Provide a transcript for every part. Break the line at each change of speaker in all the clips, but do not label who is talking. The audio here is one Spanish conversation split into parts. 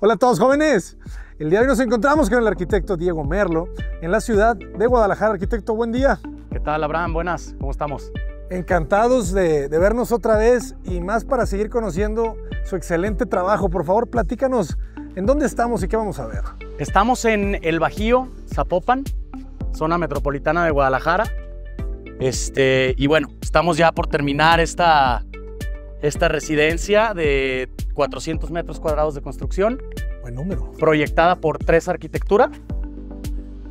Hola a todos jóvenes. El día de hoy nos encontramos con el arquitecto Diego Merlo en la ciudad de Guadalajara. Arquitecto, buen día.
¿Qué tal, Abraham? Buenas, ¿cómo estamos?
Encantados de, vernos otra vez y más para seguir conociendo su excelente trabajo. Por favor, platícanos en dónde estamos y qué vamos a ver.
Estamos en El Bajío, Zapopan, zona metropolitana de Guadalajara. Este, y bueno, estamos ya por terminar esta, esta residencia de 400 metros cuadrados de construcción. Buen número. Proyectada por Tres Arquitectura,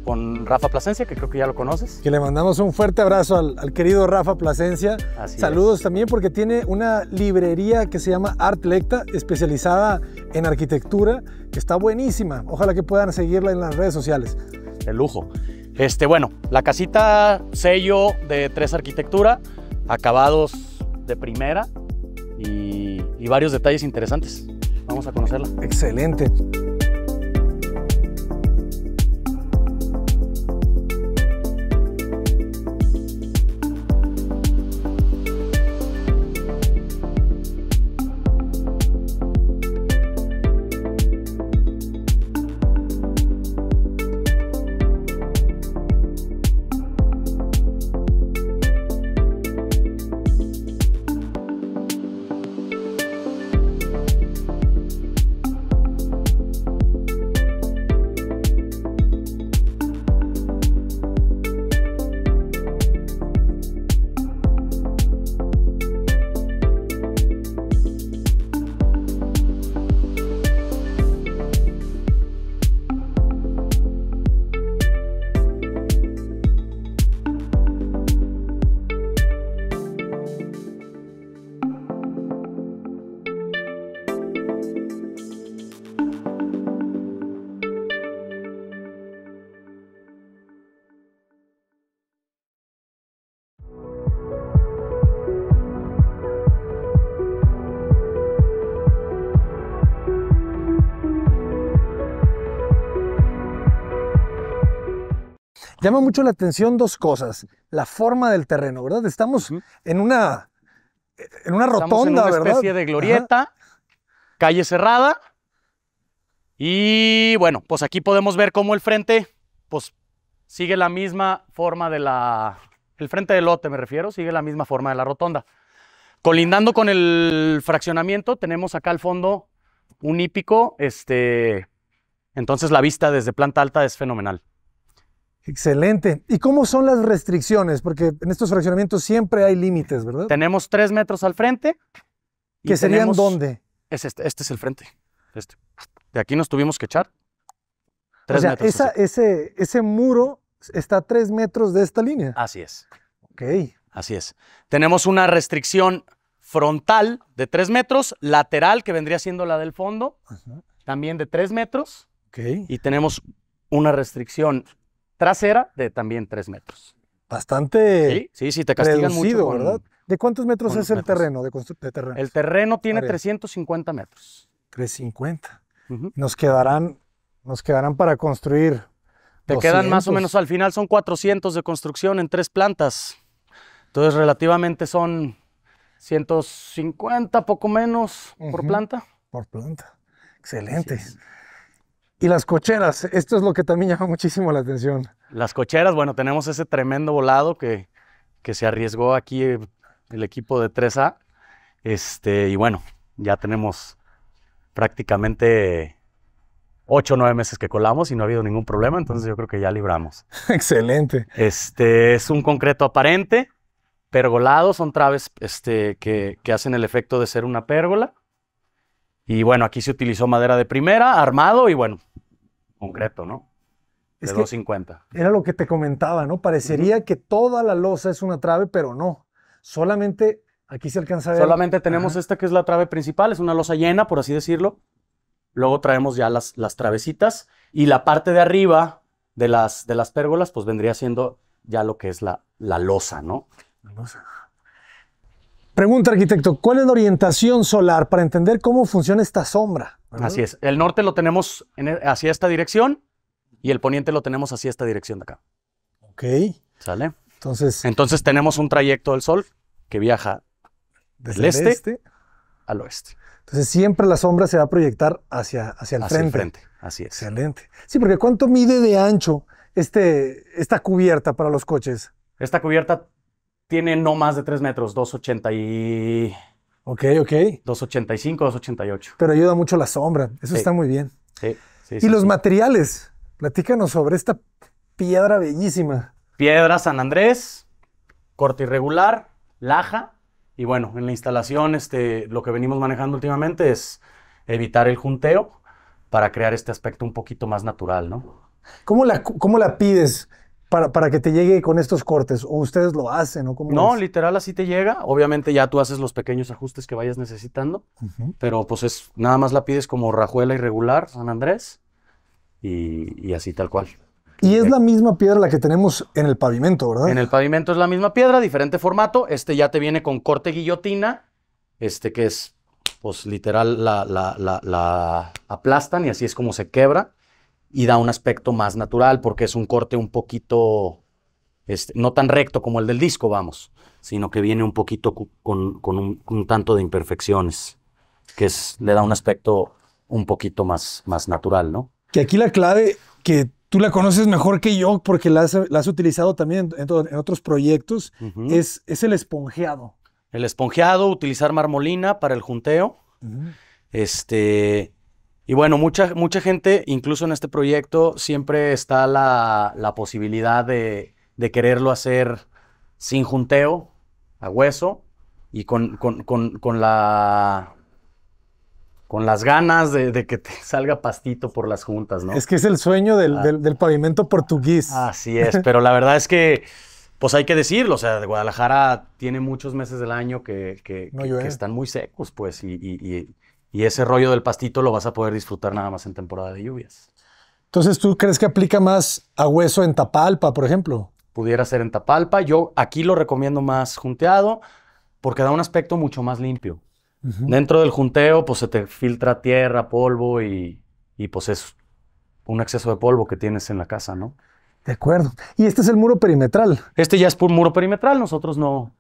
con Rafa Plasencia, que creo que ya lo conoces.
Que le mandamos un fuerte abrazo al, querido Rafa Plasencia. Saludos también porque tiene una librería que se llama Art Lecta, especializada en arquitectura, que está buenísima. Ojalá que puedan seguirla en las redes sociales. De lujo.
Este, bueno, la casita sello de tres arquitectura, acabados de primera, y, varios detalles interesantes. Vamos a conocerla. Excelente.
Llama mucho la atención dos cosas. La forma del terreno, ¿verdad? Estamos en una, en una rotonda, una especie de glorieta,
calle cerrada. Y bueno, pues aquí podemos ver cómo el frente, pues sigue la misma forma de la... El frente del lote, me refiero, sigue la misma forma de la rotonda. Colindando con el fraccionamiento, tenemos acá al fondo un hípico. Este, entonces la vista desde planta alta es fenomenal.
Excelente. ¿Y cómo son las restricciones? Porque en estos fraccionamientos siempre hay límites, ¿verdad?
Tenemos tres metros
al frente. ¿Que serían dónde?
Es este, este es el frente. Este. De aquí nos tuvimos que echar.
Tres ese, muro está a tres metros de esta línea.
Así es. Ok. Así es. Tenemos una restricción frontal de tres metros, lateral, que vendría siendo la del fondo, también de tres metros. Ok. Y tenemos una restricción trasera de también 3 metros.
Bastante.
Sí, sí, sí te castigan reducido, mucho. ¿verdad?
¿De cuántos metros es el terreno de, El terreno tiene 350 metros. 350. Nos quedarán nos quedarán para construir. Te quedan más o menos
al final son 400 de construcción en tres plantas. Entonces relativamente son
150 poco menos por planta. Por planta. Excelente. Y las cocheras, esto es lo que también llama muchísimo la atención.
Las cocheras, bueno, tenemos ese tremendo volado que, que se arriesgó aquí eh, el equipo de 3A. Este, y bueno, ya tenemos prácticamente 8 o 9 meses que colamos y no ha habido ningún problema, entonces yo creo que ya libramos.
Excelente.
Este es un concreto aparente, pergolado, son traves este, que, que hacen el efecto de ser una pérgola. Y bueno, aquí se utilizó madera de primera, armado y bueno, concreto, ¿no? De 250.
Era lo que te comentaba, ¿no? Parecería que toda la losa es una trave, pero no. Solamente aquí se alcanza a ver. Solamente tenemos
esta que es la trave principal, es una losa llena, por así decirlo. Luego traemos ya las, las travesitas y la parte de arriba de las, de las pérgolas, pues vendría siendo ya lo que es la, la losa, ¿no? La losa.
Pregunta, arquitecto, ¿cuál es la orientación solar para entender cómo funciona esta sombra? Así
es. El norte lo tenemos e, hacia esta dirección y el poniente lo tenemos hacia esta dirección de acá. Ok. ¿Sale? Entonces, Entonces tenemos un trayecto del sol que viaja
desde del este, este, al oeste. Entonces siempre la sombra se va a proyectar hacia, hacia el hacia frente. frente. Así es. Excelente. Sí, porque ¿cuánto mide de ancho este, esta cubierta para los coches?
Esta cubierta tiene no más de 3 metros, 2,80 y... Ok, ok. 2,85, 2,88.
Pero ayuda mucho la sombra, eso está muy bien.
Sí, sí. Y los
materiales, platícanos sobre esta piedra bellísima.
Piedra San Andrés, corte irregular, laja, y bueno, en la instalación este, lo que venimos manejando últimamente es evitar el junteo para crear este aspecto un poquito más natural, ¿no?
¿Cómo la, cómo la pides? para, que te llegue con estos cortes? ¿O ustedes lo hacen? ¿o como no,
literal así te llega. Obviamente ya tú haces los pequeños ajustes que vayas necesitando, pero pues es, nada más la pides como rajuela irregular, San Andrés, y, así tal cual.
Y es eh, la misma piedra la que tenemos en el pavimento, ¿verdad? En el
pavimento es la misma piedra, diferente formato. Este ya te viene con corte guillotina, este que es, pues literal, la, la aplastan y así es como se quebra y da un aspecto más natural porque es un corte un poquito, este, no tan recto como el del disco, vamos, sino que viene un poquito con, un, tanto de imperfecciones, que le da un aspecto un poquito más, más natural, ¿no?
Que aquí la clave que tú la conoces mejor que yo porque la has, utilizado también en, otros proyectos, es, es, el esponjeado.
El esponjeado, utilizar marmolina para el junteo. Este, y bueno, mucha, mucha gente, incluso en este proyecto, siempre está la, la posibilidad de, quererlo hacer sin junteo, a hueso, y con, la, con las ganas de, que te salga pastito por las juntas, ¿no? Es que es el sueño ah.
del, pavimento portugués. Así es, pero
la verdad es que, pues hay que decirlo, o sea, Guadalajara tiene muchos meses del año que, están muy secos, pues, y y ese rollo del pastito lo vas a poder disfrutar nada más en temporada de lluvias.
Entonces, ¿tú crees que aplica más a hueso en Tapalpa, por ejemplo?
Pudiera ser en Tapalpa. Yo aquí lo recomiendo más junteado porque da un aspecto mucho más limpio. Dentro del junteo, pues se te filtra tierra, polvo y, y pues es un exceso de polvo que tienes en la casa, ¿no?
De acuerdo. Y este es el muro perimetral.
Este ya es por muro perimetral, nosotros no.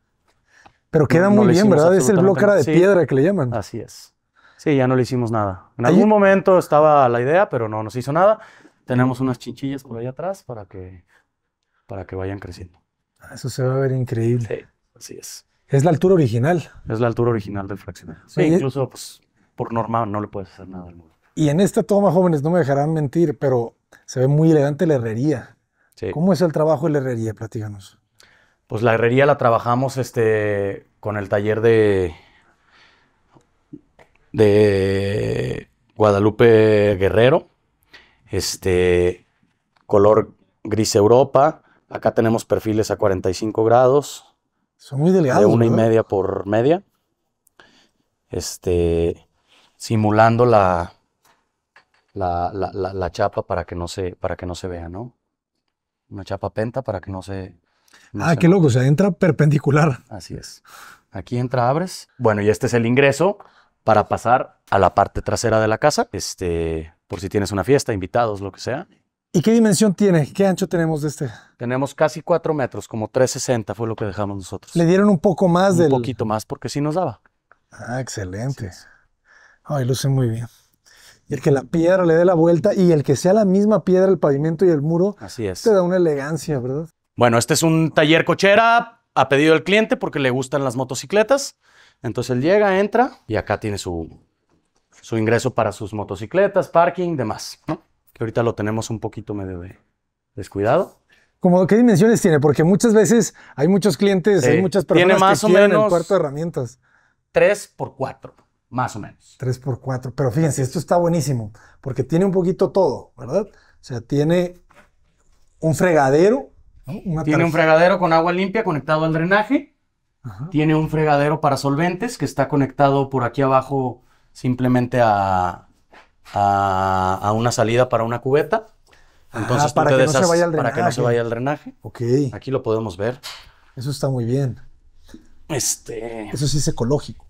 Pero queda muy bien, ¿verdad? Es el bloque de piedra
que le llaman. Así es. Sí, ya no le hicimos nada. En algún momento estaba la idea, pero no nos hizo nada. Tenemos unas chinchillas por ahí atrás para que, para que vayan creciendo.
Ah, eso se va a ver increíble. Sí, así es. Es la altura original. Es la
altura original del fraccionario. Sí, incluso pues, por norma no le puedes hacer nada al muro.
Y en esta toma, jóvenes, no me dejarán mentir, pero se ve muy elegante la herrería. Sí. ¿Cómo es el trabajo de la herrería? Platíganos.
Pues la herrería la trabajamos este, con el taller de, de Guadalupe Guerrero, este color gris Europa. Acá tenemos perfiles a 45 grados.
Son muy delgados. De una y
media por media. Este, simulando la, la, chapa para que, no se, para que no se vea, ¿no? Una chapa penta para que no se,
ah, qué loco, o entra perpendicular. Así es.
Aquí entra, abres. Bueno, y este es el ingreso para pasar a la parte trasera de la casa, este, por si tienes una fiesta, invitados, lo que sea.
¿Y qué dimensión tiene? ¿Qué ancho tenemos de este? Tenemos casi
4 metros, como 360 fue lo que dejamos nosotros. Le dieron
un poco más un del... Un
poquito más porque sí nos daba.
Ah, excelente. Ay, luce muy bien. Y el que la piedra le dé la vuelta y el que sea la misma piedra, el pavimento y el muro, Así es. te da una elegancia, ¿verdad?
Bueno, este es un taller cochera ha pedido el cliente porque le gustan las motocicletas. Entonces él llega, entra y acá tiene su, ingreso para sus motocicletas, parking,
demás, Que ahorita lo tenemos un poquito medio de descuidado. ¿Cómo? ¿Qué dimensiones tiene? Porque muchas veces hay muchos clientes, hay muchas personas que o el cuarto de herramientas.
Tres por cuatro, más o menos.
Tres por cuatro, Pero fíjense, esto está buenísimo, porque tiene un poquito todo, ¿verdad? O sea, tiene un fregadero.
tiene un fregadero con agua limpia conectado al drenaje. Tiene un fregadero para solventes que está conectado por aquí abajo simplemente a, una salida para una cubeta. Ah, Entonces, para, que, no se vaya al para que no se vaya drenaje. Ok. Aquí lo podemos ver.
Eso está muy bien. Este. Eso sí es ecológico.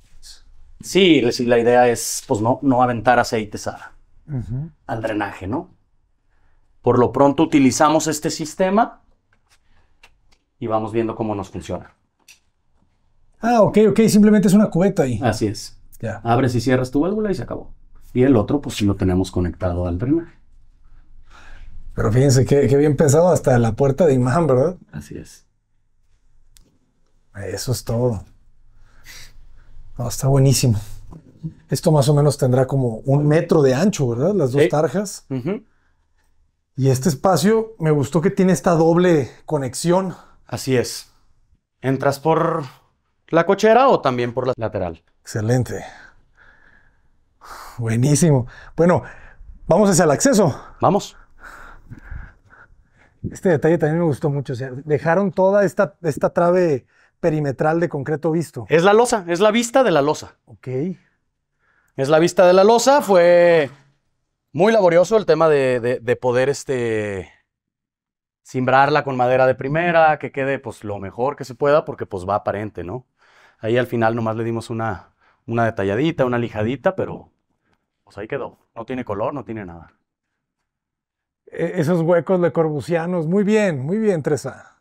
Sí, la idea es pues no, no aventar aceites
al
drenaje, ¿no? Por lo pronto utilizamos este sistema y vamos viendo cómo nos funciona.
Ah, ok, ok, simplemente es una
cubeta ahí. Así es. Ya. Abres y cierras tu válvula y se acabó. Y el otro, pues lo tenemos conectado
al drenaje. Pero fíjense que, bien pensado hasta la puerta de imán, ¿verdad? Así es. Eso es todo. está buenísimo. Esto más o menos tendrá como un metro de ancho, ¿verdad? Las dos tarjas. Y este espacio me gustó que tiene esta doble conexión. Así es. Entras por
la cochera o también por la lateral.
Excelente. Buenísimo. Bueno, vamos hacia el acceso. Vamos. Este detalle también me gustó mucho. O sea, dejaron toda esta, esta trave perimetral de concreto visto.
Es la losa, es la vista de la losa. Ok. Es la vista de la losa. Fue muy laborioso el tema de, de poder este, simbrarla con madera de primera, que quede pues lo mejor que se pueda, porque pues va aparente, ¿no? Ahí al final nomás le dimos una, una detalladita, una lijadita, pero pues ahí quedó. No tiene color, no tiene nada.
E, esos huecos de corbusianos, Muy bien, muy bien, Tresa.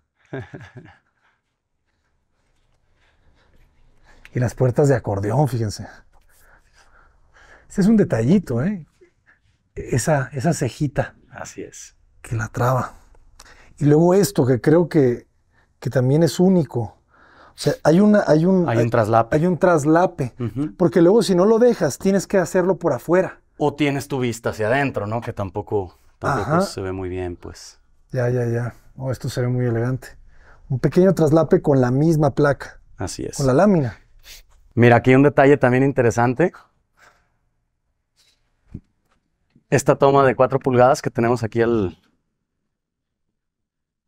y las puertas de acordeón, fíjense. Ese es un detallito, ¿eh? Esa, esa cejita. Así es. Que la traba. Y luego esto, que creo que, que también es único sea, hay, un, hay un traslape. Hay un traslape. Porque luego si no lo dejas, tienes que hacerlo por afuera.
O tienes tu vista hacia adentro, ¿no? Que tampoco, se ve muy bien, pues.
Ya, ya, ya. O oh, esto se ve muy elegante. Un pequeño traslape con la misma placa.
Así es. Con la lámina. Mira, aquí hay un detalle también interesante. Esta toma de 4 pulgadas que tenemos aquí al,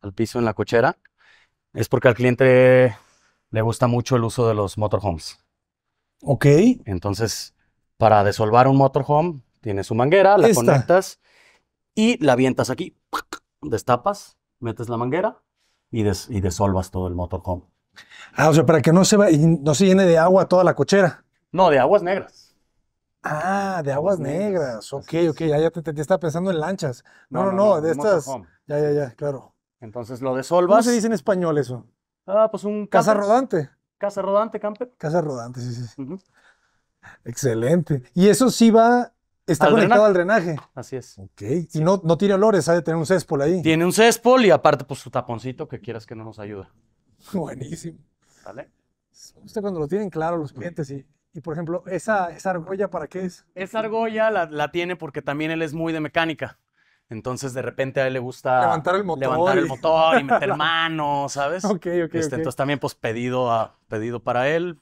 al piso en la cochera es porque al cliente le gusta mucho el uso de los motorhomes. Ok. Entonces, para desolvar un motorhome, tienes su manguera, la conectas y la avientas aquí. Destapas, metes la manguera y, y desolvas todo el motorhome.
Ah, o sea, para que no se, no se llene de agua toda la cochera. No, de aguas negras. Ah, de aguas negras. Ok, ok, ya, te, estaba pensando en lanchas. No, no, no, de estas. Ya, ya, ya, claro. Entonces lo desolvas. ¿Cómo se dice en español eso?
Ah, pues un... Casa rodante. Casa rodante, camper.
Casa rodante, sí, sí. Excelente. Y eso sí va... Está conectado al drenaje. Así es. Ok. Y no, no tiene olores, ha de tener un céspol ahí.
Tiene un céspol y aparte, pues su taponcito que quieras que no nos ayuda.
Buenísimo. ¿Vale? Usted cuando lo tienen claro los clientes y, y por ejemplo, ¿esa, ¿esa argolla para qué es?
Esa argolla la, tiene porque también él es muy de mecánica. Entonces, de repente a él le gusta levantar el motor, levantar el motor y meter mano, ¿sabes? Ok, este, ok. Entonces, también, pues, pedido, pedido para él.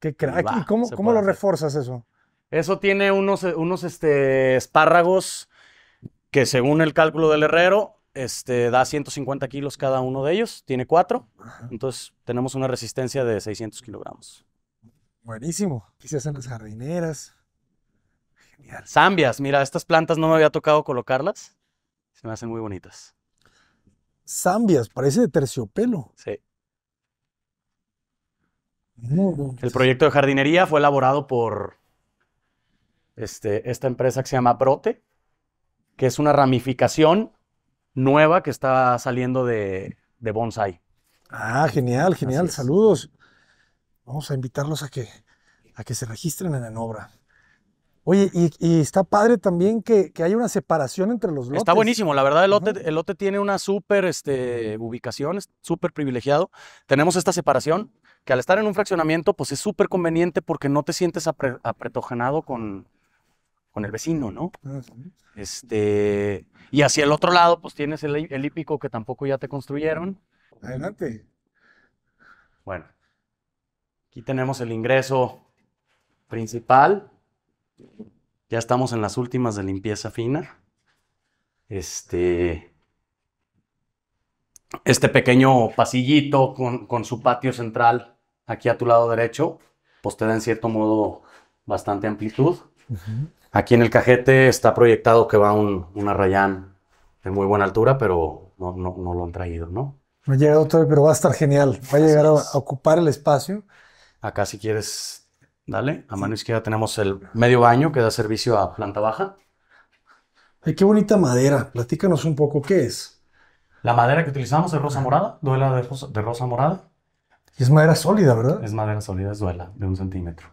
Qué crack. cómo,
lo reforzas eso?
Eso tiene unos, unos este, espárragos que, según el cálculo del herrero, este, da 150 kilos cada uno de ellos. Tiene cuatro. Entonces, tenemos una resistencia de 600 kilogramos.
Buenísimo. Aquí se hacen las jardineras.
Zambias, mira, estas plantas no me había tocado colocarlas. Se me hacen muy bonitas.
Zambias, parece de
terciopelo. Sí. El proyecto de jardinería fue elaborado por este, esta empresa que se llama Brote, que es una ramificación nueva que está saliendo de,
bonsai. Ah, genial, genial. Saludos. Vamos a invitarlos a que, a que se registren en la obra Oye, y, está padre también que, hay una separación entre los lotes. Está buenísimo,
la verdad el lote, el lote tiene una súper este, ubicación, súper privilegiado. Tenemos esta separación que al estar en un fraccionamiento, pues es súper conveniente porque no te sientes apre, con, con el vecino, ¿no? Ah, este, y hacia el otro lado, pues tienes el, el hípico que tampoco ya te construyeron.
Adelante.
Bueno, aquí tenemos el ingreso principal ya estamos en las últimas de limpieza fina. Este, este pequeño pasillito con, su patio central aquí a tu lado derecho, pues te da en cierto modo bastante amplitud. Aquí en el cajete está proyectado que va un, una Rayán de muy buena altura, pero no, lo han traído, ¿no?
No ha llegado todavía, pero va a estar genial. Va a llegar a ocupar el espacio. Acá si quieres
Dale, A mano izquierda tenemos el medio baño que da servicio a planta baja.
Ay, qué bonita madera. Platícanos un poco qué es. La madera
que utilizamos es rosa morada, duela de rosa, morada. Y es madera sólida, ¿verdad? Es madera sólida, es duela de un centímetro.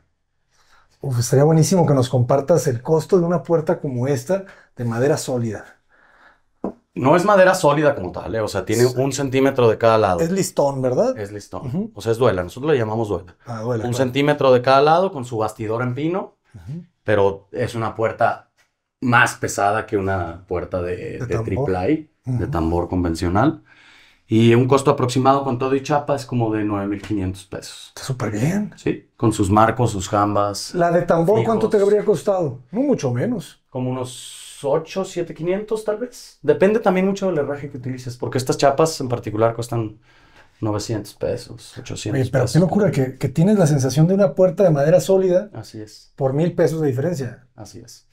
Uf, estaría buenísimo que nos compartas el costo de una puerta como esta de madera sólida.
No es madera sólida como tal, eh, o sea, tiene un centímetro de cada lado. Es listón, ¿verdad? Es listón. O sea, es duela, nosotros le llamamos duela. Ah, duela un centímetro de cada lado con su bastidor en pino, pero es una puerta más pesada que una puerta de, de, de triple I, de tambor convencional. Y un costo aproximado con todo y chapa es como de 9,500 pesos. Está súper bien. Sí, con sus marcos, sus jambas.
¿La de tambor cuánto te habría costado? No mucho menos. Como unos
8, 7, 500 tal vez. Depende también mucho del herraje que utilices, porque estas chapas en particular cuestan 900 pesos, 800 Oye, pero
pesos. qué locura que, tienes la sensación de una puerta de madera sólida. Así es. Por mil pesos de diferencia. Así es.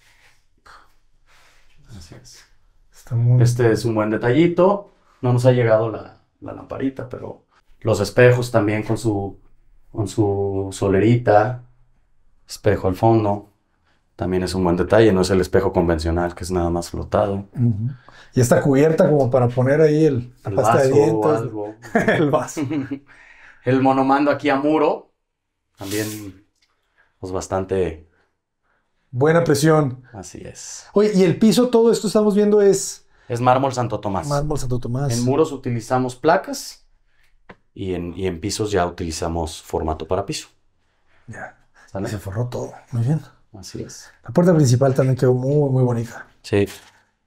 Así es. Este es un buen detallito. No nos ha llegado la, la lamparita, pero los espejos también con su, con su solerita, espejo al fondo. También es un buen detalle, no es el espejo convencional que es nada más flotado.
Y está cubierta como para poner ahí el, el
el vaso. el monomando aquí a muro. También es pues, bastante
Buena presión. Así es. Oye, y el piso, todo esto estamos viendo es.
Es mármol Santo Tomás. Mármol Santo Tomás. En muros utilizamos placas y en, en pisos ya utilizamos formato para piso.
Ya. Se forró todo. Muy bien. Así es. La puerta principal también quedó muy, muy bonita. Sí.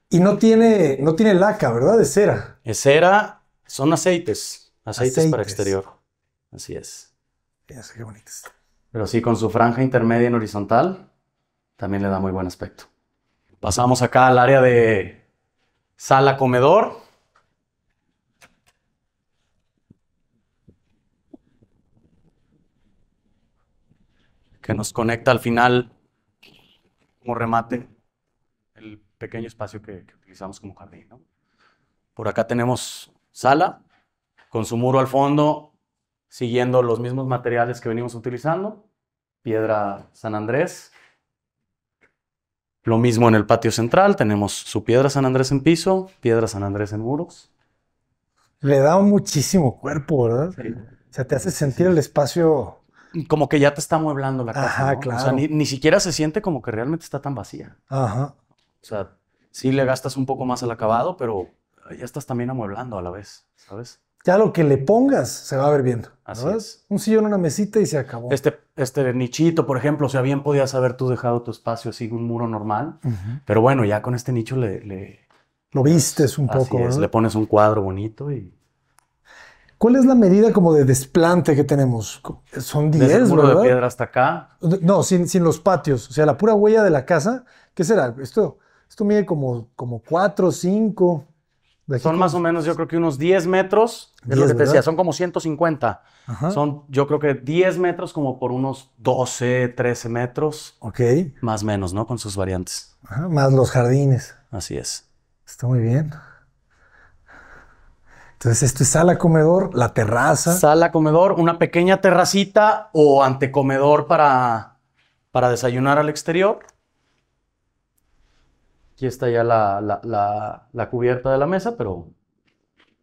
Y no tiene, no tiene laca, ¿verdad? Es cera.
Es cera, son aceites, aceites, para exterior. Así es. sé qué bonitas. Pero sí, con su franja intermedia en horizontal, también le da muy buen aspecto. Pasamos acá al área de sala comedor. Que nos conecta al final como remate el pequeño espacio que, utilizamos como jardín. Por acá tenemos sala, con su muro al fondo, siguiendo los mismos materiales que venimos utilizando, piedra San Andrés. Lo mismo en el patio central, tenemos su piedra San Andrés en piso, piedra San Andrés en muros.
Le da muchísimo cuerpo, ¿verdad? O sea, te hace sentir el espacio como que ya te está amueblando
la casa. Ajá, claro. O sea, ni, siquiera se siente como que realmente está tan vacía. Ajá. O sea, sí le gastas un poco más al acabado, pero ya estás también amueblando a la vez, ¿sabes?
Ya lo que le pongas se va a ver bien, Así ¿sabes? Es. Un sillón, una mesita y se acabó.
Este, este nichito, por ejemplo, o sea, bien podías haber tú dejado tu espacio así, un muro normal, pero bueno, ya con este nicho le...
lo vistes un poco. Le
pones un cuadro bonito
y ¿Cuál es la medida como de desplante que tenemos? Son 10, Desde el muro de
piedra hasta acá.
No, sin, sin, los patios. O sea, la pura huella de la casa. ¿Qué será? Esto, esto mide como, como 4, 5.
Son más o menos, yo creo que unos 10 metros. de lo que son como 150. Son, yo creo que 10 metros como por unos 12, 13 metros. Ok. Más o menos, ¿no? Con sus variantes.
más los jardines. Así es. Está muy bien. Entonces, esto es sala comedor, la terraza.
Sala comedor, una pequeña terracita o antecomedor para, para desayunar al exterior. Aquí está ya la, cubierta de la mesa, pero,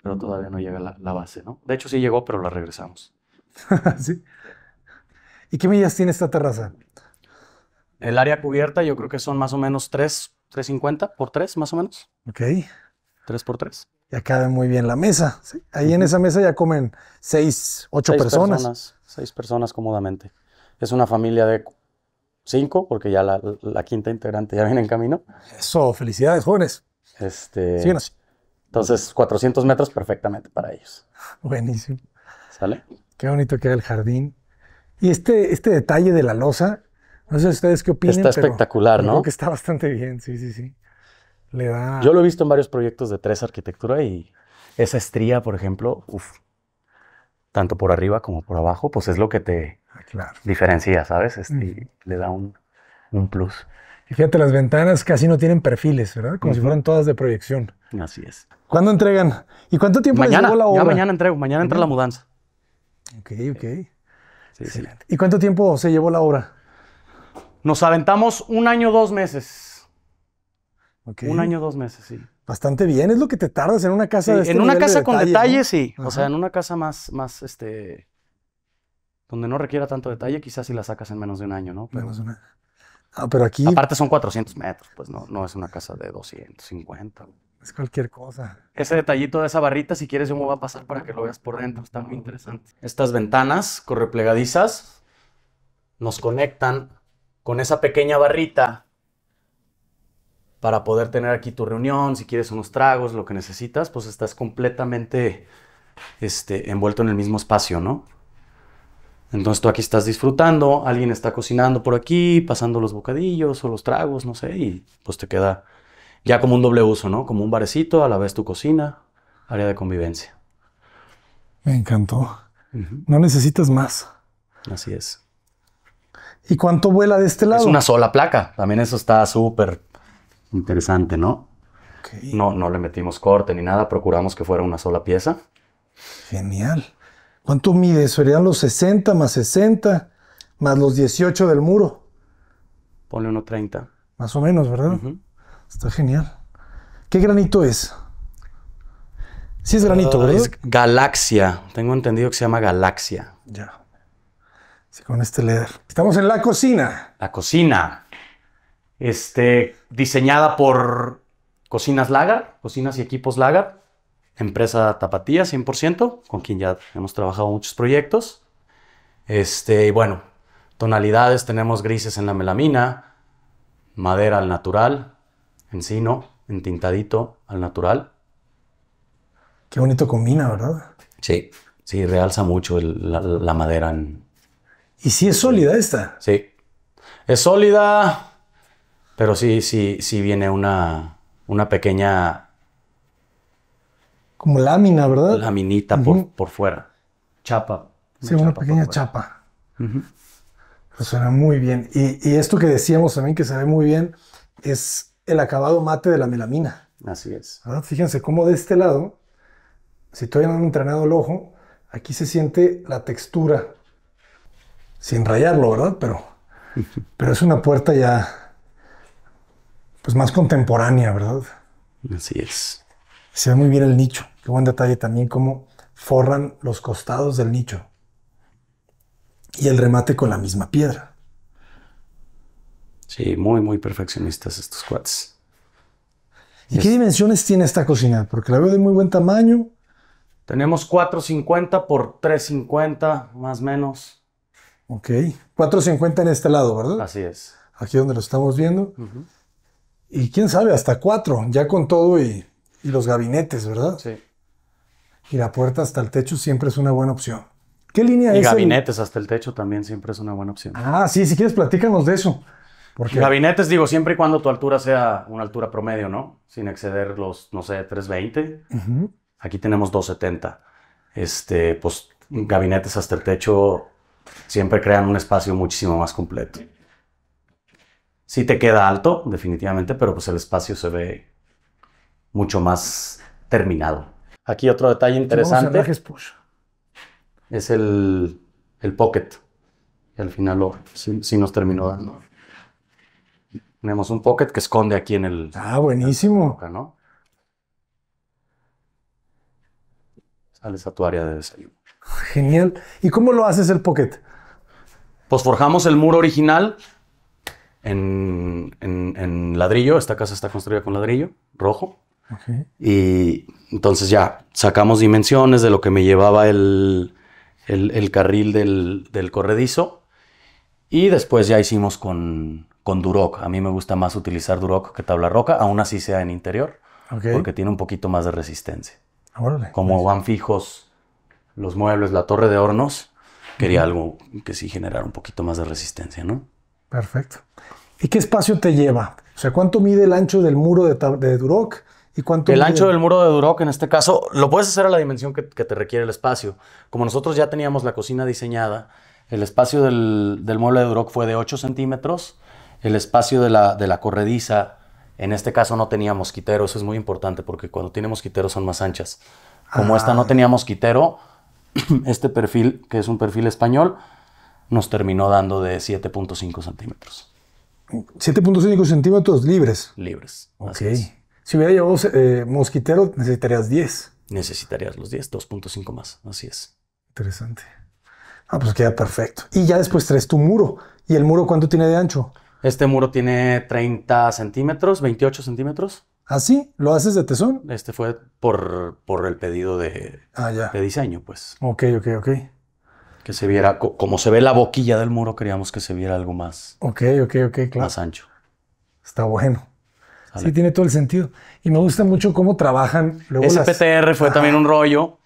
pero todavía no llega la, base, ¿no? De hecho, sí llegó, pero la regresamos. ¿Sí?
¿Y qué medidas tiene esta terraza?
El área cubierta yo creo que son más o menos 3, 350 por 3, más o menos. Ok. 3 por 3
ya cabe muy bien la mesa. Ahí en esa mesa ya comen seis, ocho personas.
Seis personas cómodamente. Es una familia de cinco, porque ya la, quinta integrante ya viene en camino.
Eso, felicidades, jóvenes.
Este, Entonces, 400 metros perfectamente para ellos.
Buenísimo. ¿Sale? Qué bonito queda el jardín. Y este, este detalle de la losa, no sé ustedes qué opinan. Está espectacular, ¿no? Creo que está bastante bien, sí, sí, sí. Yo
lo he visto en varios proyectos de tres arquitectura y esa estría, por ejemplo, tanto por arriba como por abajo, pues es lo que te ah, diferencia, ¿sabes? Este, Le da un, plus.
Y fíjate, las ventanas casi no tienen perfiles, ¿verdad? Como si fueran todas de proyección. Así es. ¿Cuándo entregan? ¿Y cuánto tiempo mañana, les llevó la obra? Ya mañana entrego,
mañana entra la mudanza. Ok, ok. Excelente.
¿Y cuánto tiempo se llevó la obra?
Nos aventamos un año, dos meses. Un año,
dos meses, sí. Bastante bien, es lo que te tardas en una casa este En una casa con detalles, detalle, sí. O sea,
en una casa más, más, este, donde no requiera tanto detalle, quizás si la sacas en menos de un año, ¿no?
menos de un año. Ah, pero aquí... Aparte
son 400 metros, pues no, no es una casa de 250. Es cualquier cosa. Ese detallito de esa barrita, si quieres, yo me voy a pasar para que lo veas por dentro. Está muy interesante. Estas ventanas correplegadizas nos conectan con esa pequeña barrita para poder tener aquí tu reunión, si quieres unos tragos, lo que necesitas, pues estás completamente este, envuelto en el mismo espacio, ¿no? Entonces tú aquí estás disfrutando, alguien está cocinando por aquí, pasando los bocadillos o los tragos, no sé, y pues te queda ya como un doble uso, ¿no? Como un barecito, a la vez tu cocina, área de convivencia.
Me encantó. No necesitas más. Así es. ¿Y cuánto vuela de este lado? Es una
sola placa. También eso está súper Interesante, ¿no? No, no le metimos corte ni nada, procuramos que fuera una sola pieza.
Genial. ¿Cuánto mide? Serían los 60 más 60 más los 18 del muro.
Ponle 30.
Más o menos, ¿verdad? Está genial. ¿Qué granito es? Sí es granito, ah, ¿verdad? Es
galaxia. Tengo entendido que se llama galaxia.
Ya. Sí, con este leer. Estamos en la
cocina. La cocina este, diseñada por Cocinas Lagar, Cocinas y Equipos Lagar, empresa tapatía 100%, con quien ya hemos trabajado muchos proyectos. Este, y bueno, tonalidades tenemos grises en la melamina, madera al natural, encino, tintadito al natural.
Qué bonito combina, ¿verdad?
Sí, sí, realza mucho la, madera.
Y si es sólida esta.
Sí. Es sólida, pero sí, sí, sí viene una, una pequeña...
Como lámina, ¿verdad?
Laminita por, fuera. Chapa.
sí, una pequeña chapa. Pues suena muy bien. Y, esto que decíamos también que se ve muy bien es el acabado mate de la melamina. Así es. Fíjense cómo de este lado, si todavía no han entrenado el ojo, aquí se siente la textura. Sin rayarlo, ¿verdad? Pero, pero es una puerta ya pues más contemporánea, ¿verdad? Así es. Se ve muy bien el nicho. Qué buen detalle también cómo forran los costados del nicho. Y el remate con la misma piedra.
Sí, muy, muy perfeccionistas estos cuates.
¿Y qué dimensiones tiene esta cocina? Porque la veo de muy buen tamaño. Tenemos
450 por 350, más o menos. Ok. 450
en este lado, ¿verdad? Así es. Aquí donde lo estamos viendo. Ajá y quién sabe, hasta cuatro, ya con todo y, los gabinetes, ¿verdad? Sí. Y la puerta hasta el techo siempre es una buena opción. ¿Qué línea y es? Y gabinetes
hasta el techo también siempre es una buena opción. Ah, sí,
si quieres platícanos de eso. Porque...
Gabinetes, digo, siempre y cuando tu altura sea una altura promedio, ¿no? Sin exceder los, no sé, 320. Aquí tenemos 270. Este, pues gabinetes hasta el techo siempre crean un espacio muchísimo más completo. Si te queda alto, definitivamente, pero pues el espacio se ve mucho más terminado. Aquí otro detalle interesante. Es el, pocket. Y al final oh, sí, nos terminó dando. Tenemos un pocket que esconde aquí en el...
Ah, buenísimo.
Boca, ¿no? Sales a tu área de desayuno.
Genial. ¿Y cómo lo haces el pocket? Pues forjamos el muro
original en, ladrillo. Esta casa está construida con ladrillo rojo. Y entonces ya sacamos dimensiones de lo que me llevaba el, carril del, corredizo. Y después ya hicimos con, Duroc. A mí me gusta más utilizar Duroc que tabla roca, aún así sea en interior, porque tiene un poquito más de resistencia. Como pues. van fijos los muebles, la torre de hornos, quería algo que sí generara un poquito más de resistencia, ¿no?
Perfecto. ¿Y qué espacio te lleva? O sea, ¿cuánto mide el ancho del muro de, Duroc? ¿Y cuánto el ancho del
muro de Duroc, en este caso, lo puedes hacer a la dimensión que, te requiere el espacio. Como nosotros ya teníamos la cocina diseñada, el espacio del, mueble de Duroc fue de 8 centímetros. El espacio de la, de corrediza, en este caso no tenía mosquitero. Eso es muy importante porque cuando tiene mosquitero son más anchas. Como esta no ah. tenía mosquitero, este perfil, que es un perfil español, nos terminó dando de 7.5
centímetros. 7.5 centímetros libres. Libres. Ok. Si hubiera llevado eh, mosquitero, necesitarías 10.
Necesitarías los 10, 2.5 más.
Así es. Interesante. Ah, pues queda perfecto. Y ya después traes tu muro. ¿Y el muro cuánto tiene de ancho?
Este muro tiene 30 centímetros, 28 centímetros.
¿Ah, sí? ¿Lo haces de tesón?
Este fue por, por el pedido de, ah, de diseño,
pues. Ok, ok, ok.
Que se viera, como se ve la boquilla del muro, queríamos que se viera algo más.
Ok, ok, ok, claro. Más ancho. Está bueno. Sí, tiene todo el sentido. Y me gusta mucho cómo trabajan. Luego Ese
PTR fue también un rollo.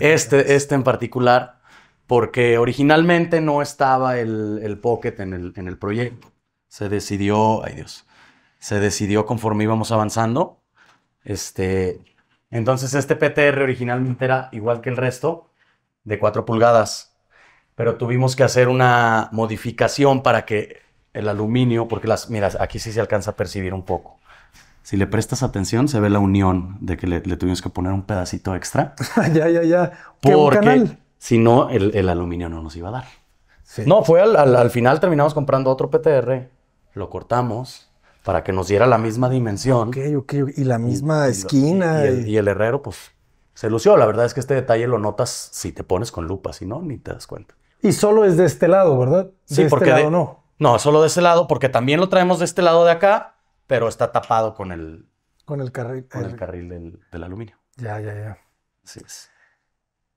este, este en particular, porque originalmente no estaba el, pocket en el, en el proyecto. Se decidió, ay Dios, se decidió conforme íbamos avanzando. Este, entonces este PTR originalmente era igual que el resto, de 4 pulgadas pero tuvimos que hacer una modificación para que el aluminio, porque las, mira, aquí sí se alcanza a percibir un poco. Si le prestas atención, se ve la unión de que le, tuvimos que poner un pedacito extra.
ya, ya, ya. Porque
si no, el, aluminio no nos iba a dar. No, fue al, final terminamos comprando otro PTR, lo cortamos, para que nos diera la misma dimensión. Ok,
ok, y la misma esquina. y,
el, herrero, pues, se lució. La verdad es que este detalle lo notas si te pones con lupa, si no,
ni te das cuenta. Y solo es de este lado, ¿verdad? sí, este porque lado no.
No, solo de ese lado, porque también lo traemos de este lado de acá, pero está tapado con el,
con el carril, con el, eh, carril del, aluminio. Ya, ya, ya. Así es.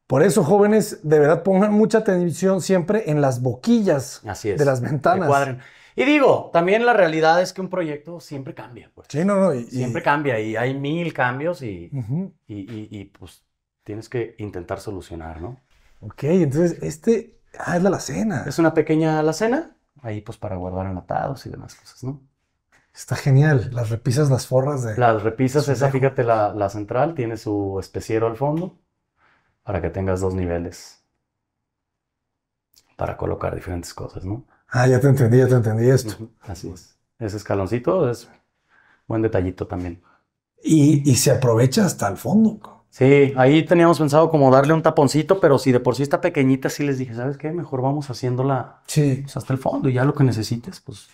Por eso, jóvenes, de verdad pongan mucha atención siempre en las boquillas de las ventanas. Cuadren.
Y digo, también la realidad es que un proyecto siempre cambia. Pues.
Sí, no, no. siempre cambia
y hay mil cambios y, y, y, pues tienes que intentar solucionar, ¿no?
Ok, entonces este Ah, es la alacena. Es una pequeña alacena,
ahí pues para guardar enlatados y demás cosas,
¿no? Está genial. Las repisas, las forras de. Las repisas, esa,
fíjate, la, central tiene su especiero al fondo para que tengas dos niveles para colocar diferentes cosas, ¿no?
Ah, ya te entendí, ya te entendí esto. Así es.
Ese escaloncito es buen detallito también.
Y, y se aprovecha hasta el fondo.
Sí, ahí teníamos pensado como darle un taponcito, pero si de por sí está pequeñita, sí les dije, ¿sabes qué? Mejor vamos haciéndola
pues, hasta el fondo y ya lo que necesites, pues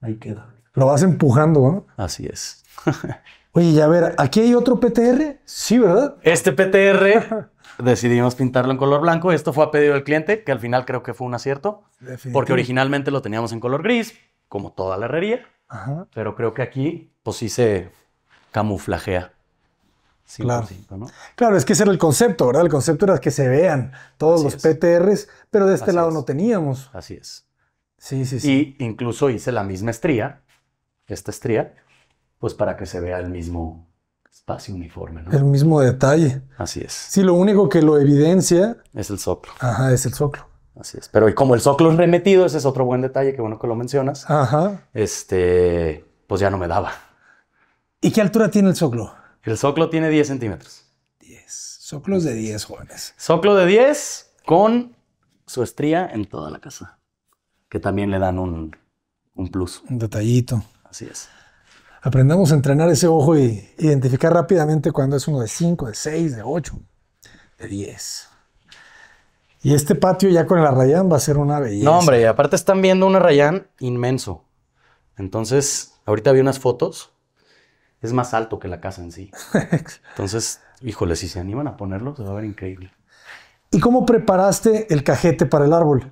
ahí queda. Lo vas empujando, ¿no? Así es. Oye, y a ver, aquí hay otro PTR. Sí, ¿verdad?
Este PTR decidimos pintarlo en color blanco. Esto fue a pedido del cliente, que al final creo que fue un acierto. Porque originalmente lo teníamos en color gris, como toda la herrería. Pero creo que aquí, pues sí se camuflajea
claro. Claro, es que ese era el concepto, ¿verdad? El concepto era que se vean todos los PTRs, pero de este lado no teníamos. Así es. Sí, sí,
sí. Y incluso hice la misma estría, esta estría, pues para que se vea el mismo
espacio uniforme, ¿no? El mismo detalle. Así es. Sí, lo único que lo evidencia... Es el soplo. Ajá, es el soplo.
Así es. Pero como el soclo es remetido, ese es otro buen detalle, que bueno que lo
mencionas. Ajá.
Este, pues ya no me daba.
¿Y qué altura tiene el soclo?
El soclo tiene 10 centímetros.
10. Soclos de 10, jóvenes.
Soclo de 10 con su estría en toda la casa. Que también le dan un,
un plus. Un detallito. Así es. Aprendamos a entrenar ese ojo y identificar rápidamente cuando es uno de 5, de 6, de 8, de 10. Y este patio ya con el arrayán va a ser una belleza. No,
hombre, Y aparte están viendo una Rayán inmenso. Entonces, ahorita vi unas fotos es más alto que la casa en sí. Entonces, híjole, si se animan a ponerlo, se va a ver increíble.
¿Y cómo preparaste el cajete para el árbol?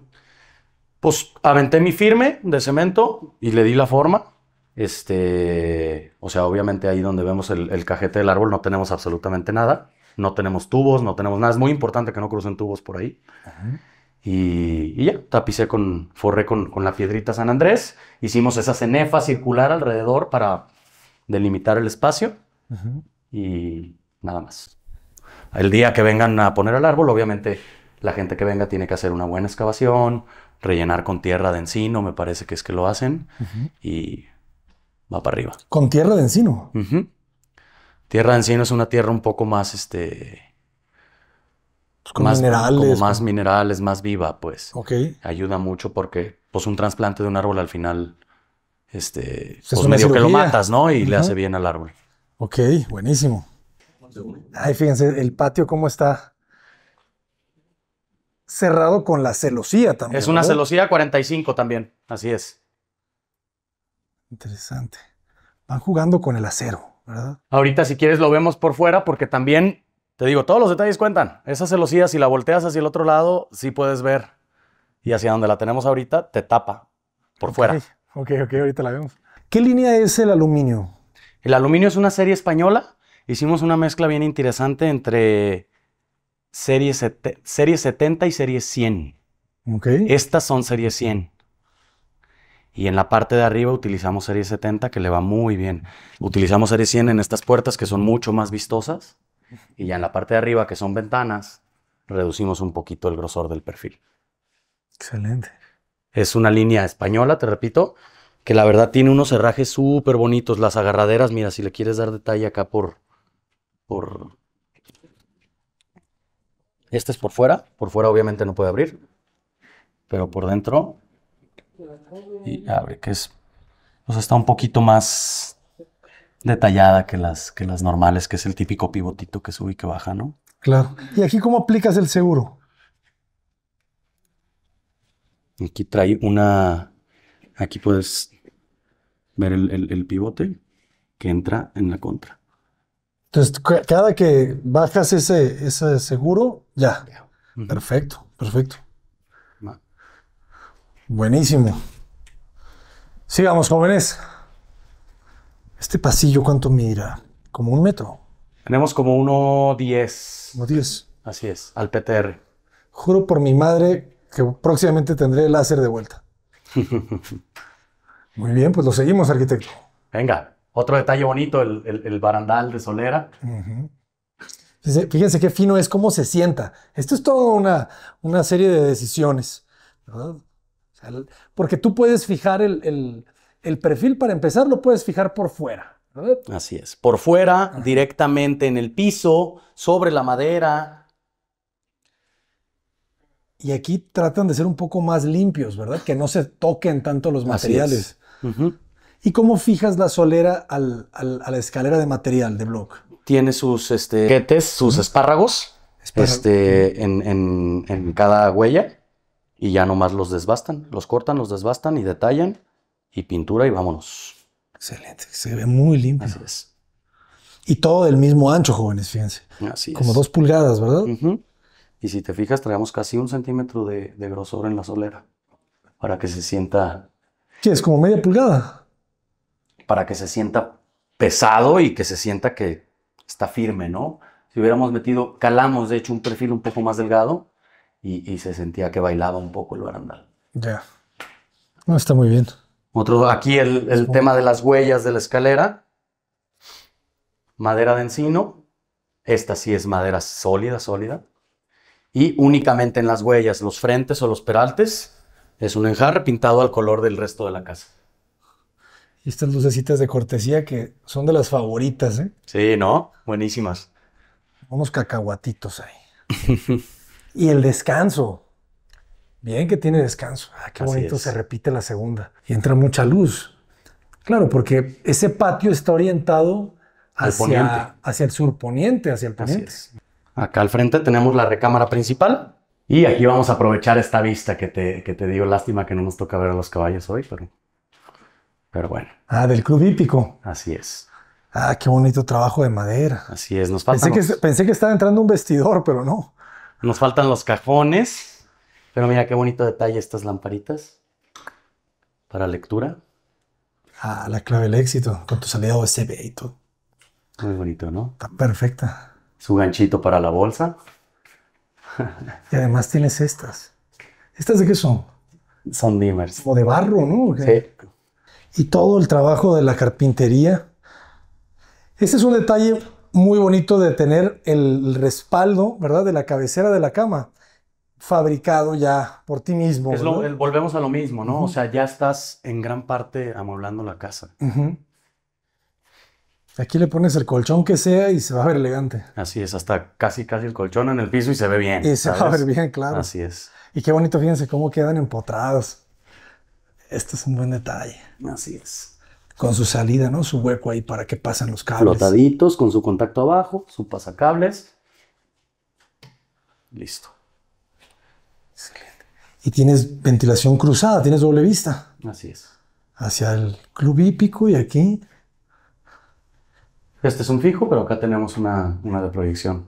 Pues aventé mi firme de
cemento y le di la forma. Este, o sea, obviamente ahí donde vemos el, cajete del árbol no tenemos absolutamente nada. No tenemos tubos, no tenemos nada. Es muy importante que no crucen tubos por ahí. Y, ya, tapicé con, forré con, con, la piedrita San Andrés, hicimos esa cenefa circular alrededor para delimitar el espacio y nada más. El día que vengan a poner el árbol, obviamente la gente que venga tiene que hacer una buena excavación, rellenar con tierra de encino, me parece que es que lo hacen, y va para arriba.
¿Con tierra de encino?
Tierra de encino es una tierra un poco más, este...
Pues con más, minerales. Como más
minerales, más viva, pues. Ok. Ayuda mucho porque, pues, un trasplante de un árbol al final este, pues medio que lo matas, ¿no? Y le hace bien al árbol.
Ok, buenísimo. Ay, fíjense, el patio cómo está cerrado con la celosía también. Es una
celosía 45 también, así es.
Interesante. Van jugando con el acero, ¿verdad?
Ahorita si quieres lo vemos por fuera porque también, te digo, todos los detalles cuentan. Esa celosía, si la volteas hacia el otro lado, sí puedes ver. Y hacia donde la tenemos ahorita, te tapa por fuera.
Ok, ok, ahorita la vemos. ¿Qué línea es el aluminio?
El aluminio es una serie española. Hicimos una mezcla bien interesante entre serie, serie 70 y serie 100. Okay. Estas son serie 100. Y en la parte de arriba utilizamos serie 70 que le va muy bien. Utilizamos serie 100 en estas puertas que son mucho más vistosas. Y ya en la parte de arriba que son ventanas, reducimos un poquito el grosor del perfil. Excelente. Es una línea española, te repito, que la verdad tiene unos herrajes súper bonitos. Las agarraderas, mira, si le quieres dar detalle acá por, por... Este es por fuera. Por fuera obviamente no puede abrir. Pero por dentro... Y abre, que es... O sea, está un poquito más detallada que las, que las normales, que es el típico pivotito que sube y que baja, ¿no?
Claro. ¿Y aquí cómo aplicas el seguro?
Aquí trae una, aquí puedes ver el, pivote que entra en la contra.
Entonces, cada que bajas ese, ese seguro, ya. Perfecto, perfecto. Buenísimo. Sigamos, jóvenes. Este pasillo, ¿cuánto mira? Como un metro.
Tenemos como uno diez. Uno diez. Así es, al PTR.
Juro por mi madre que próximamente tendré el láser de vuelta. Muy bien, pues lo seguimos, arquitecto. Venga,
otro detalle bonito, el, barandal de Solera.
fíjense, qué fino es, cómo se sienta. Esto es toda una, una serie de decisiones, porque tú puedes fijar el, perfil, para empezar, lo puedes fijar por fuera.
Así es, por
fuera,
directamente en el piso, sobre la madera,
y aquí tratan de ser un poco más limpios, ¿verdad? Que no se toquen tanto los materiales. ¿Y cómo fijas la solera a la escalera de material de block?
Tiene sus este, sus espárragos, este, en, cada huella y ya nomás los desbastan, los cortan, los desbastan y detallan y pintura y vámonos.
Excelente, se ve muy limpio. Así es. Y todo del mismo ancho, jóvenes, fíjense. Así Como dos pulgadas, ¿verdad? Ajá.
Y si te fijas, traemos casi un centímetro de, grosor en la solera para que se sienta...
¿Qué es? ¿Como media pulgada?
Para que se sienta pesado y que se sienta que está firme, ¿no? Si hubiéramos metido, calamos de hecho un perfil un poco más delgado y, se sentía que bailaba un poco el barandal.
Ya. No, está muy bien.
Otro, aquí el tema de las huellas de la escalera. Madera de encino. Esta sí es madera sólida, sólida y únicamente en las huellas, los frentes o los peraltes, es un enjarre pintado al color del resto de la casa.
Y estas lucecitas de cortesía que son de las favoritas, ¿eh?
Sí, ¿no? Buenísimas.
Unos cacahuatitos
ahí.
y el descanso. Bien que tiene descanso. Ah, qué bonito se repite la segunda. Y entra mucha luz. Claro, porque ese patio está orientado hacia, hacia el sur poniente, hacia el poniente.
Acá al frente tenemos la recámara principal y aquí vamos a aprovechar esta vista que te, que te digo. Lástima que no nos toca ver a los caballos hoy, pero, pero
bueno. Ah, del club hípico. Así es. Ah, qué bonito trabajo de madera.
Así es, nos faltan.
Pensé, que, estaba entrando un vestidor, pero no.
Nos faltan los cajones. Pero mira qué bonito detalle estas lamparitas para
lectura. Ah, la clave del éxito, con tu salida USB y todo. Muy
bonito, ¿no? Está
perfecta
su ganchito para la bolsa.
Y además tienes estas. ¿Estas de qué son? Son dimers. O de barro, ¿no? Sí. Y todo el trabajo de la carpintería. Este es un detalle muy bonito de tener el respaldo, ¿verdad? De la cabecera de la cama fabricado ya por ti mismo. Es lo,
volvemos a lo mismo, ¿no? O sea, ya estás en gran parte amueblando la casa.
Aquí le pones el colchón que sea y se va a ver elegante.
Así es, hasta casi, casi el colchón en el piso y se ve bien. Y se va a ver bien, claro. Así es.
Y qué bonito, fíjense cómo quedan empotrados. Este es un buen detalle. Así es. Con su salida, ¿no? Su hueco ahí para que pasen los cables.
Flotaditos, con su contacto abajo, su pasacables. Listo.
Excelente. Y tienes ventilación cruzada, tienes doble vista. Así es. Hacia el club hípico y aquí
este es un fijo, pero acá tenemos una, una de proyección.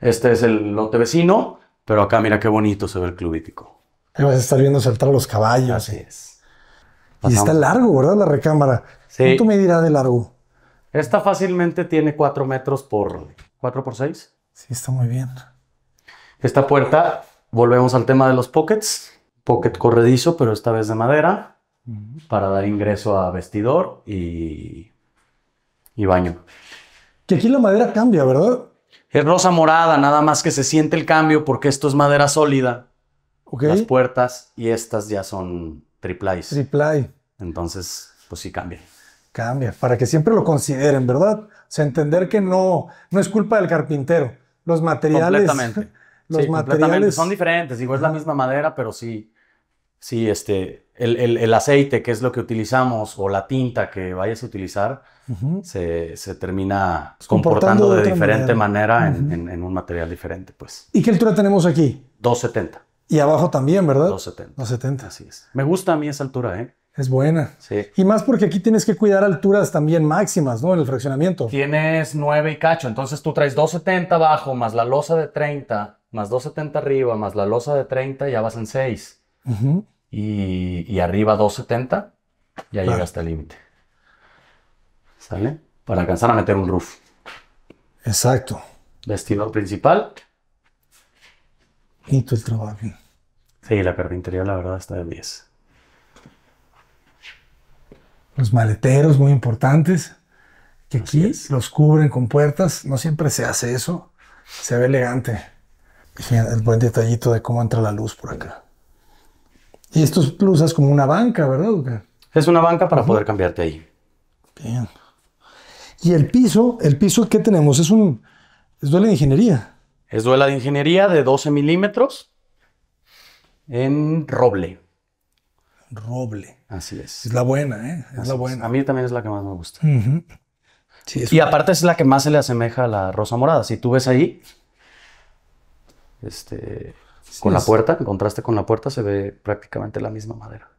Este es el lote vecino, pero acá mira qué bonito se ve el clubítico.
Ahí vas a estar viendo saltar los caballos. Así eh. es.
Y está largo,
¿verdad? La recámara. Sí. ¿Cuánto medirá de largo?
Esta fácilmente tiene 4 metros por 4 por 6.
Sí, está muy bien.
Esta puerta, volvemos al tema de los pockets. Pocket corredizo, pero esta vez de madera, para dar ingreso a vestidor y y baño. Que aquí
la madera cambia, ¿verdad?
Es rosa morada, nada más que se siente el cambio porque esto es madera sólida. Okay. Las puertas y estas ya son triple
Triplay.
Entonces, pues sí cambia.
Cambia, para que siempre lo consideren, ¿verdad? O sea, entender que no, no es culpa del carpintero. Los materiales. Completamente. Los materiales. Son
diferentes, digo, es la misma madera, pero sí. Sí, este. El, el aceite, que es lo que utilizamos, o la tinta que vayas a utilizar, se, termina pues, comportando, de, diferente manera, en, un material diferente. Pues.
¿Y qué altura tenemos aquí?
270.
Y abajo también, ¿verdad? 270. 270. Así es. Me gusta a mí esa altura, ¿eh? Es buena. Sí. Y más porque aquí tienes que cuidar alturas también máximas, ¿no? En el fraccionamiento. Tienes 9
y cacho, entonces tú traes 270 abajo, más la losa de 30, más 270 arriba, más la losa de 30, ya vas en 6. y, arriba 270, ya llega hasta al límite. ¿sale? Para alcanzar a meter un roof. Exacto. Vestidor principal.
tu el trabajo.
Sí, la carpintería la verdad está de 10.
Los maleteros muy importantes, que aquí los cubren con puertas. No siempre se hace eso. Se ve elegante. El buen detallito de cómo entra la luz por acá. Y esto plusas como una banca, ¿verdad,
Es una banca para poder cambiarte ahí.
Bien. Y el piso, el piso que tenemos es un, es duela de ingeniería.
Es duela de ingeniería de 12 milímetros en roble. Roble. Así es. Es la buena, ¿eh? Es la buena. A mí también es la que más me gusta. y aparte es la que más se le asemeja a la rosa morada. Si tú ves ahí, este, con la puerta, en contraste con la puerta, se ve prácticamente la misma madera.